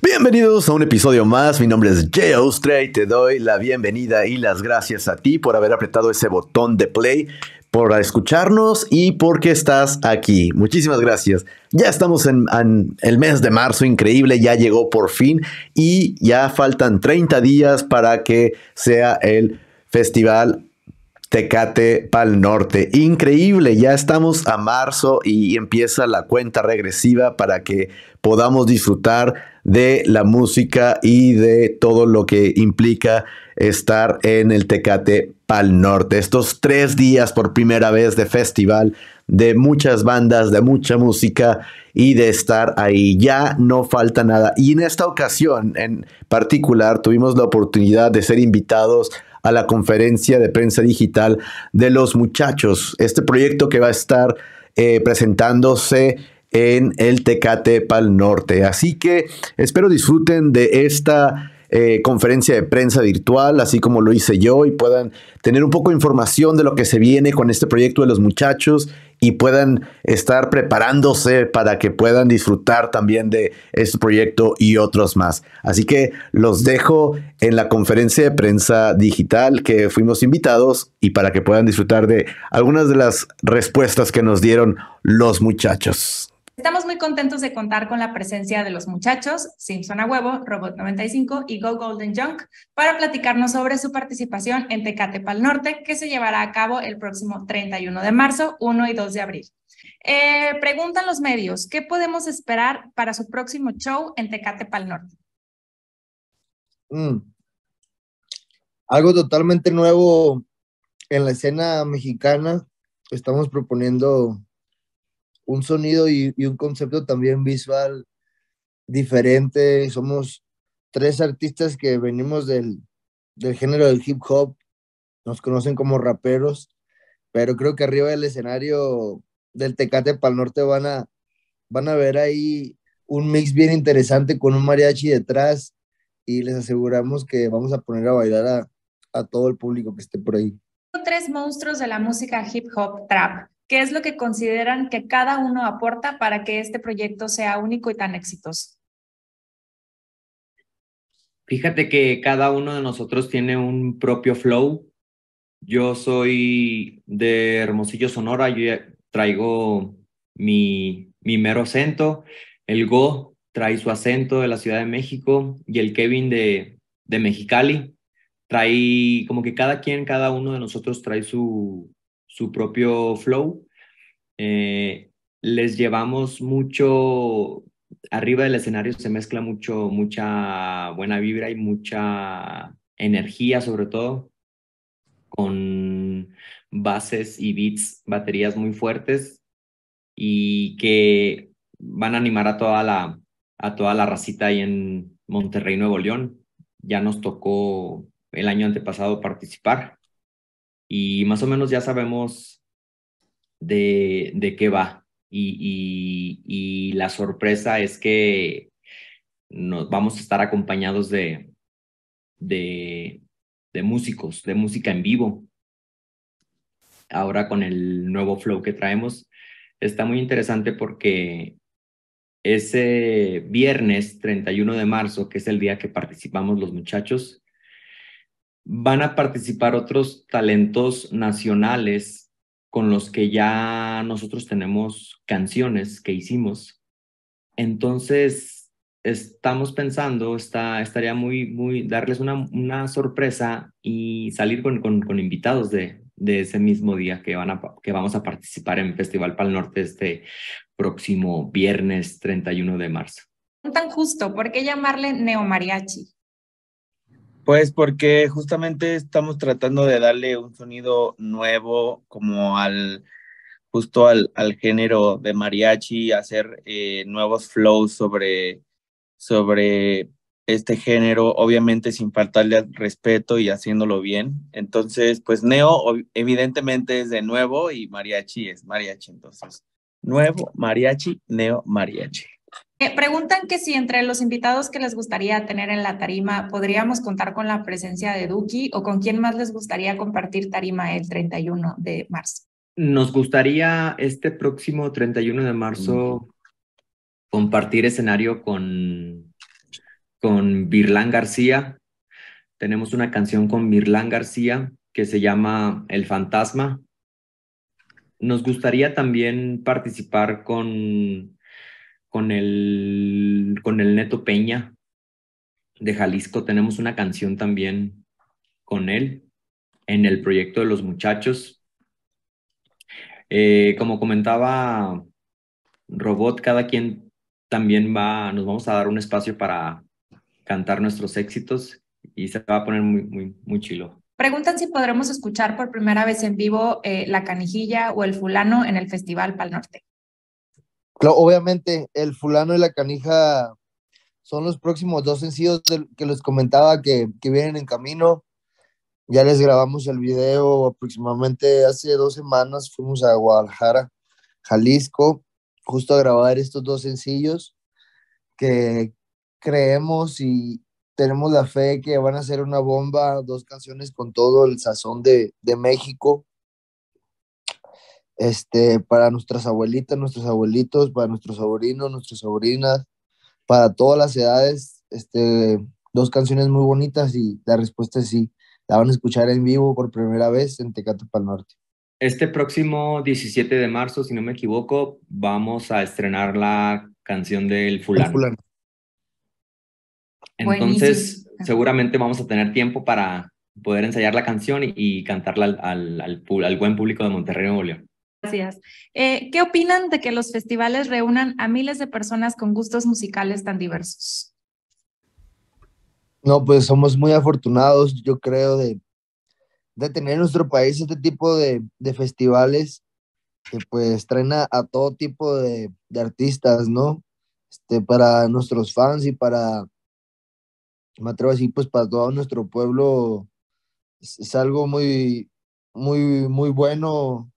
Bienvenidos a un episodio más, mi nombre es Jay Austria y te doy la bienvenida y las gracias a ti por haber apretado ese botón de play, por escucharnos y porque estás aquí. Muchísimas gracias. Ya estamos en, en, el mes de marzo, increíble, ya llegó por fin y ya faltan 30 días para que sea el festival Tecate Pal Norte. Increíble, ya estamos a marzo y empieza la cuenta regresiva para que podamos disfrutar de la música y de todo lo que implica estar en el Tecate Pal Norte. Estos tres días por primera vez de festival, de muchas bandas, de mucha música y de estar ahí. Ya no falta nada. Y en esta ocasión en particular tuvimos la oportunidad de ser invitados a la conferencia de prensa digital de los muchachos. Este proyecto que va a estar eh, presentándose en el Tecate Pal Norte. Así que espero disfruten de esta eh, conferencia de prensa virtual, así como lo hice yo, y puedan tener un poco de información de lo que se viene con este proyecto de los muchachos y puedan estar preparándose para que puedan disfrutar también de este proyecto y otros más. Así que los dejo en la conferencia de prensa digital que fuimos invitados y para que puedan disfrutar de algunas de las respuestas que nos dieron los muchachos. Estamos muy contentos de contar con la presencia de los muchachos Simpson a huevo, Robot 95 y Go Golden Junk para platicarnos sobre su participación en Tecate Pal Norte que se llevará a cabo el próximo 31 de marzo, 1 y 2 de abril. Eh, preguntan los medios, ¿qué podemos esperar para su próximo show en Tecate Pal Norte? Mm. Algo totalmente nuevo en la escena mexicana. Estamos proponiendo un sonido y, un concepto también visual diferente. Somos tres artistas que venimos del, del género del hip hop, nos conocen como raperos, pero creo que arriba del escenario del Tecate para el Norte van a, van a ver ahí un mix bien interesante con un mariachi detrás y les aseguramos que vamos a poner a bailar a, a todo el público que esté por ahí. Tres monstruos de la música hip hop trap ¿Qué es lo que consideran que cada uno aporta para que este proyecto sea único y tan exitoso? Fíjate que cada uno de nosotros tiene un propio flow. Yo soy de Hermosillo, Sonora. Yo traigo mi, mero acento. El Go trae su acento de la Ciudad de México y el Kevin de, de Mexicali trae como que cada quien, cada uno de nosotros trae su, su propio flow. Eh, les llevamos mucho, arriba del escenario se mezcla mucho, mucha buena vibra y mucha energía sobre todo, con bases y beats, baterías muy fuertes y que van a animar a toda la, a toda la racita ahí en Monterrey, Nuevo León. Ya nos tocó el año antepasado participar y más o menos ya sabemos de, de qué va. Y, la sorpresa es que nos vamos a estar acompañados de, de, de músicos, de música en vivo. Ahora con el nuevo flow que traemos, está muy interesante porque ese viernes 31 de marzo, que es el día que participamos los muchachos, van a participar otros talentos nacionales con los que ya nosotros tenemos canciones que hicimos. Entonces, estamos pensando, está, estaría muy, muy, darles una, una sorpresa y salir con, con, invitados de, de, ese mismo día que, van a, que vamos a participar en Festival Pal Norte este próximo viernes 31 de marzo. Tan justo, ¿por qué llamarle Mariachi? Pues porque justamente estamos tratando de darle un sonido nuevo como al justo al, al género de mariachi, hacer eh, nuevos flows sobre, sobre este género, obviamente sin faltarle al respeto y haciéndolo bien. Entonces, pues Neo evidentemente es de nuevo y mariachi es mariachi, entonces. Nuevo, mariachi, neo, mariachi. Eh, preguntan que si entre los invitados que les gustaría tener en la tarima podríamos contar con la presencia de Duki o con quién más les gustaría compartir tarima el 31 de marzo. Nos gustaría este próximo 31 de marzo compartir escenario con, con Virlán García. Tenemos una canción con Birlán García que se llama El Fantasma. Nos gustaría también participar con con el, con el Neto Peña de Jalisco. Tenemos una canción también con él en el proyecto de los muchachos. Eh, como comentaba Robot, cada quien también va, nos vamos a dar un espacio para cantar nuestros éxitos y se va a poner muy, muy, muy chilo. Preguntan si podremos escuchar por primera vez en vivo eh, La Canijilla o El Fulano en el Festival Pal Norte obviamente, el fulano y la canija son los próximos dos sencillos que les comentaba que, vienen en camino. Ya les grabamos el video aproximadamente hace dos semanas. Fuimos a Guadalajara, Jalisco, justo a grabar estos dos sencillos que creemos y tenemos la fe que van a ser una bomba, dos canciones con todo el sazón de, de México este, para nuestras abuelitas, nuestros abuelitos, para nuestros sobrinos, nuestras sobrinas, para todas las edades, este, dos canciones muy bonitas y la respuesta es sí, la van a escuchar en vivo por primera vez en Tecate Pal Norte. Este próximo 17 de marzo, si no me equivoco, vamos a estrenar la canción del fulano. Entonces, seguramente vamos a tener tiempo para poder ensayar la canción y, cantarla al, al, buen público de Monterrey Nuevo Gracias. Eh, ¿Qué opinan de que los festivales reúnan a miles de personas con gustos musicales tan diversos? No, pues somos muy afortunados, yo creo, de, de tener en nuestro país este tipo de, festivales que pues traen a, todo tipo de, artistas, ¿no? Este, para nuestros fans y para, me atrevo a decir, pues para todo nuestro pueblo es, es algo muy, muy, muy bueno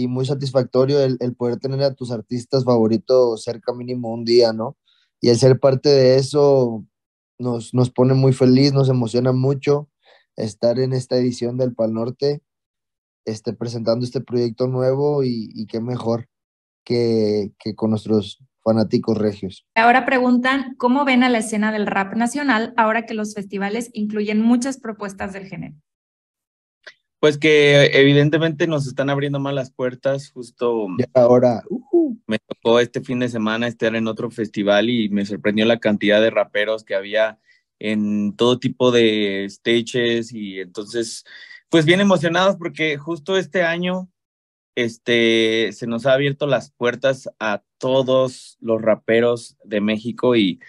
y muy satisfactorio el, poder tener a tus artistas favoritos cerca mínimo un día, ¿no? Y el ser parte de eso nos, pone muy feliz, nos emociona mucho estar en esta edición del Pal Norte, este, presentando este proyecto nuevo y, qué mejor que con nuestros fanáticos regios. Ahora preguntan, ¿cómo ven a la escena del rap nacional ahora que los festivales incluyen muchas propuestas del género? Pues que evidentemente nos están abriendo más las puertas, justo ahora me tocó este fin de semana estar en otro festival y me sorprendió la cantidad de raperos que había en todo tipo de stages y entonces pues bien emocionados porque justo este año este se nos ha abierto las puertas a todos los raperos de México y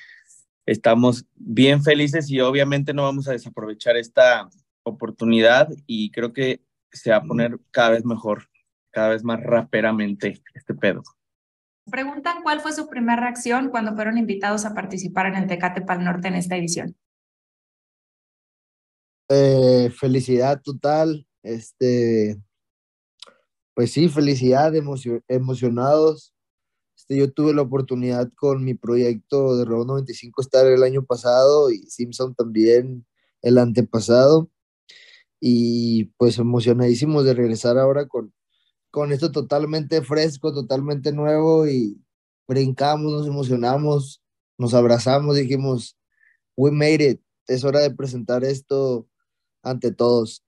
estamos bien felices y obviamente no vamos a desaprovechar esta oportunidad y creo que se va a poner cada vez mejor, cada vez más raperamente este pedo. Preguntan cuál fue su primera reacción cuando fueron invitados a participar en el Tecate Pal Norte en esta edición. Eh, felicidad total, este, pues sí, felicidad, emocionados. Este, yo tuve la oportunidad con mi proyecto de Robo 95 estar el año pasado y Simpson también el antepasado y pues emocionadísimos de regresar ahora con, con esto totalmente fresco, totalmente nuevo y brincamos, nos emocionamos, nos abrazamos, dijimos, we made it, es hora de presentar esto ante todos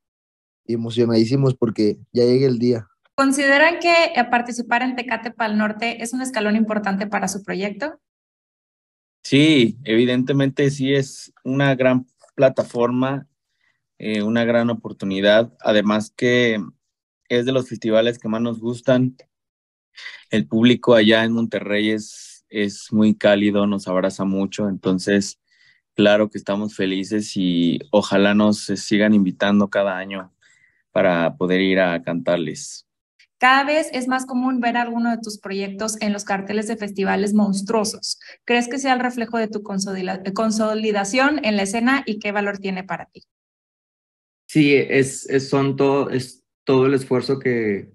y emocionadísimos porque ya llega el día. ¿Consideran que eh, participar en Tecate Pal Norte es un escalón importante para su proyecto? Sí, evidentemente sí es una gran plataforma eh, una gran oportunidad, además que es de los festivales que más nos gustan. El público allá en Monterrey es, es muy cálido, nos abraza mucho, entonces claro que estamos felices y ojalá nos sigan invitando cada año para poder ir a cantarles. Cada vez es más común ver alguno de tus proyectos en los carteles de festivales monstruosos. ¿Crees que sea el reflejo de tu consolidación en la escena y qué valor tiene para ti? Sí, es, son todo, es todo el esfuerzo que,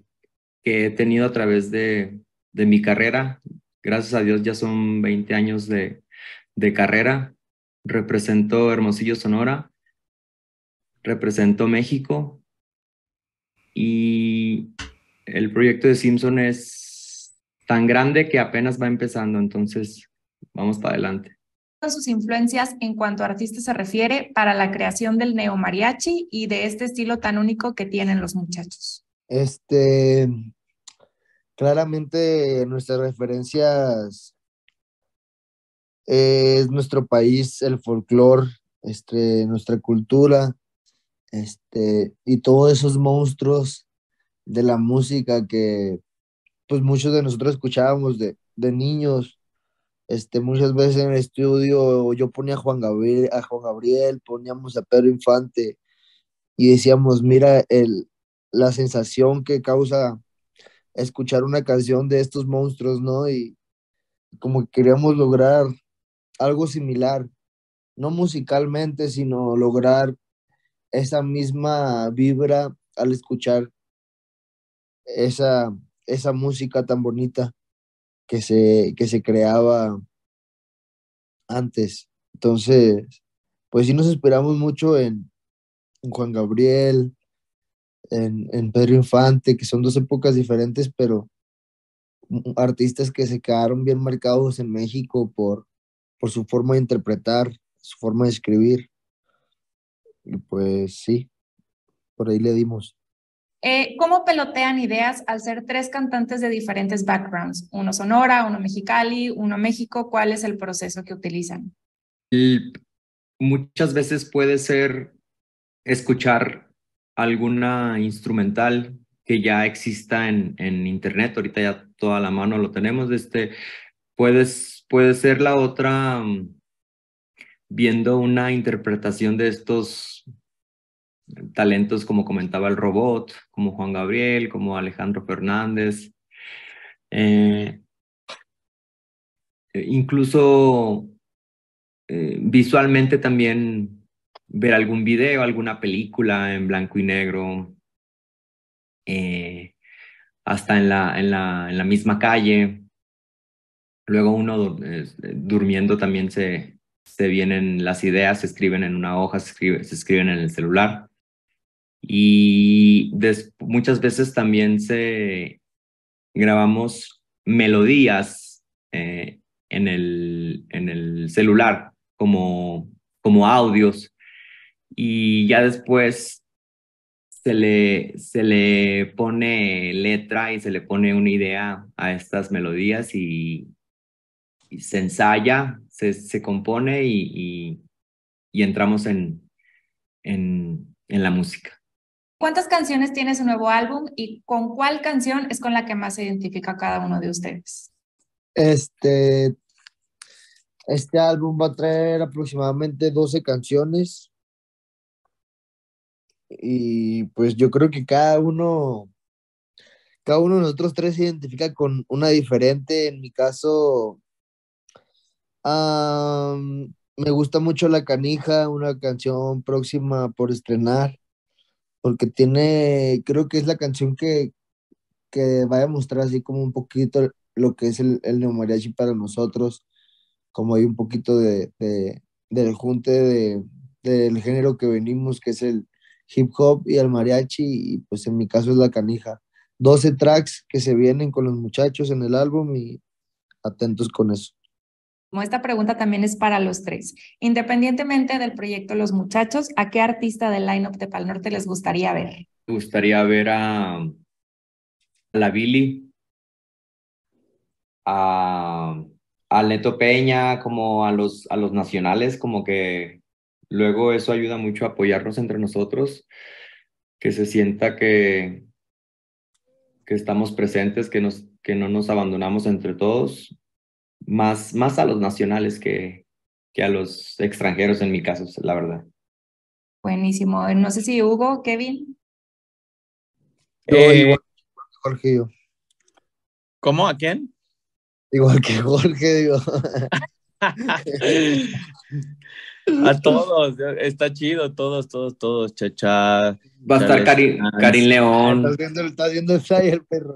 que he tenido a través de, mi carrera. Gracias a Dios ya son 20 años de, de carrera. Represento Hermosillo, Sonora. Represento México. Y el proyecto de Simpson es tan grande que apenas va empezando, entonces vamos para adelante sus influencias en cuanto a artistas se refiere para la creación del neo mariachi y de este estilo tan único que tienen los muchachos? Este, claramente nuestras referencias eh, es nuestro país, el folclore, este, nuestra cultura, este, y todos esos monstruos de la música que pues muchos de nosotros escuchábamos de, de niños este, muchas veces en el estudio yo ponía a Juan Gabriel, a Juan Gabriel poníamos a Pedro Infante y decíamos, mira el, la sensación que causa escuchar una canción de estos monstruos, ¿no? Y como que queríamos lograr algo similar, no musicalmente, sino lograr esa misma vibra al escuchar esa, esa música tan bonita que se, que se creaba antes. Entonces, pues sí nos esperamos mucho en, Juan Gabriel, en, Pedro Infante, que son dos épocas diferentes, pero artistas que se quedaron bien marcados en México por, por su forma de interpretar, su forma de escribir. Y pues sí, por ahí le dimos. Eh, ¿Cómo pelotean ideas al ser tres cantantes de diferentes backgrounds? Uno Sonora, uno Mexicali, uno México. ¿Cuál es el proceso que utilizan? Y muchas veces puede ser escuchar alguna instrumental que ya exista en, en internet. Ahorita ya toda la mano lo tenemos. Este, puedes, puede ser la otra mm, viendo una interpretación de estos talentos como comentaba el robot, como Juan Gabriel, como Alejandro Fernández. Eh, incluso eh, visualmente también ver algún video, alguna película en blanco y negro, eh, hasta en la, en, la, en la misma calle. Luego uno durmiendo también se, se vienen las ideas, se escriben en una hoja, se escriben en el celular y muchas veces también se grabamos melodías eh, en, el, celular como, como audios y ya después se le, pone letra y se le pone una idea a estas melodías y, se ensaya, se, compone y, entramos en, en la música. ¿Cuántas canciones tiene su nuevo álbum y con cuál canción es con la que más se identifica cada uno de ustedes? Este, este álbum va a traer aproximadamente 12 canciones. Y pues yo creo que cada uno, cada uno de nosotros tres se identifica con una diferente. En mi caso, me gusta mucho La Canija, una canción próxima por estrenar porque tiene, creo que es la canción que, que va a mostrar así como un poquito lo que es el, el mariachi para nosotros, como hay un poquito de, del junte de, del género que venimos, que es el hip hop y el mariachi, y pues en mi caso es la canija. 12 tracks que se vienen con los muchachos en el álbum y atentos con eso esta pregunta también es para los tres, independientemente del proyecto Los Muchachos, ¿a qué artista del line-up de Pal Norte les gustaría ver? Me gustaría ver a, a la Billy, a, a Neto Peña, como a los, a los nacionales, como que luego eso ayuda mucho a apoyarnos entre nosotros, que se sienta que, que estamos presentes, que, nos, que no nos abandonamos entre todos más, a los nacionales que, que a los extranjeros en mi caso, la verdad. Buenísimo. No sé si Hugo, Kevin. Eh, igual, Jorge, ¿Cómo? ¿A quién? Igual que Jorge, a todos, está chido, todos, todos, todos, chacha. Va a estar Karin, León. está viendo, viendo el perro.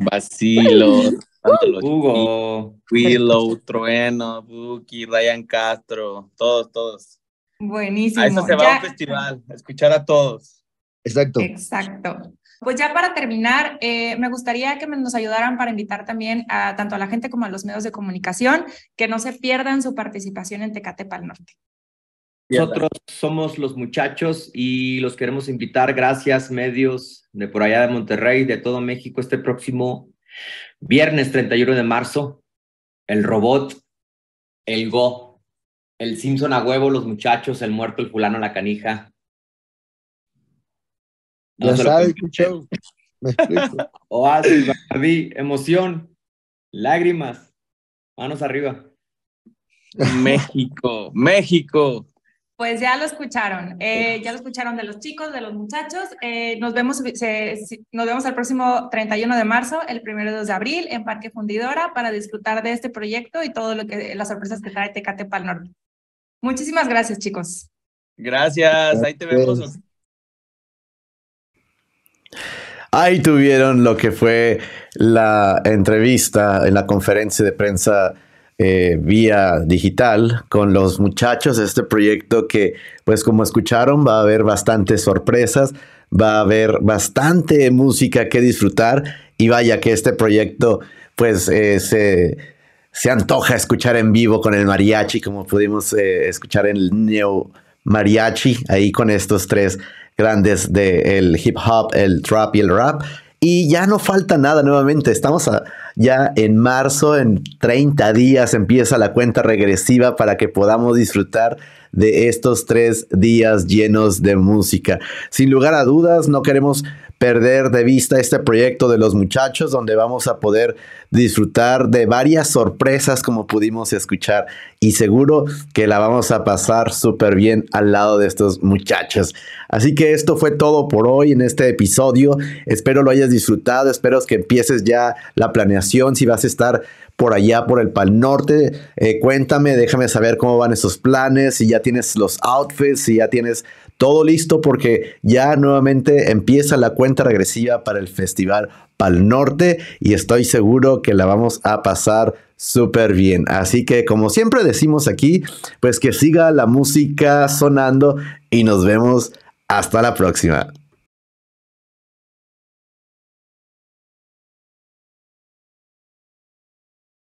Vacilos. Ah, Hugo, Willow, Trueno, Buki, Ryan Castro, todos, todos. Buenísimo. A eso se va a un festival, a escuchar a todos. Exacto. Exacto. Pues ya para terminar, eh, me gustaría que nos ayudaran para invitar también a tanto a la gente como a los medios de comunicación que no se pierdan su participación en Tecate Pal Norte. Nosotros somos los muchachos y los queremos invitar. Gracias, medios de por allá de Monterrey, de todo México, este próximo Viernes 31 de marzo, el robot, el Go, el Simpson a huevo, los muchachos, el muerto, el fulano, la canija. ya sabe, Oasis, Bacardí, emoción, lágrimas, manos arriba. México, México. Pues ya lo escucharon, eh, ya lo escucharon de los chicos, de los muchachos. Eh, nos, vemos, eh, nos vemos el próximo 31 de marzo, el 1 de abril en Parque Fundidora para disfrutar de este proyecto y todo lo que las sorpresas que trae Tecate el Norte. Muchísimas gracias, chicos. Gracias, ahí te vemos. Ahí tuvieron lo que fue la entrevista en la conferencia de prensa eh, vía digital con los muchachos este proyecto que, pues como escucharon, va a haber bastantes sorpresas, va a haber bastante música que disfrutar y vaya que este proyecto, pues eh, se, se, antoja escuchar en vivo con el mariachi, como pudimos eh, escuchar en el Neo Mariachi, ahí con estos tres grandes del el hip hop, el trap y el rap. Y ya no falta nada nuevamente. Estamos ya en marzo, en 30 días empieza la cuenta regresiva para que podamos disfrutar de estos tres días llenos de música. Sin lugar a dudas, no queremos perder de vista este proyecto de los muchachos donde vamos a poder disfrutar de varias sorpresas como pudimos escuchar y seguro que la vamos a pasar súper bien al lado de estos muchachos. Así que esto fue todo por hoy en este episodio. Espero lo hayas disfrutado, espero que empieces ya la planeación si vas a estar por allá, por el Pal Norte. Eh, cuéntame, déjame saber cómo van esos planes, si ya tienes los outfits, si ya tienes todo listo porque ya nuevamente empieza la cuenta regresiva para el Festival Pal Norte y estoy seguro que la vamos a pasar súper bien. Así que como siempre decimos aquí, pues que siga la música sonando y nos vemos hasta la próxima.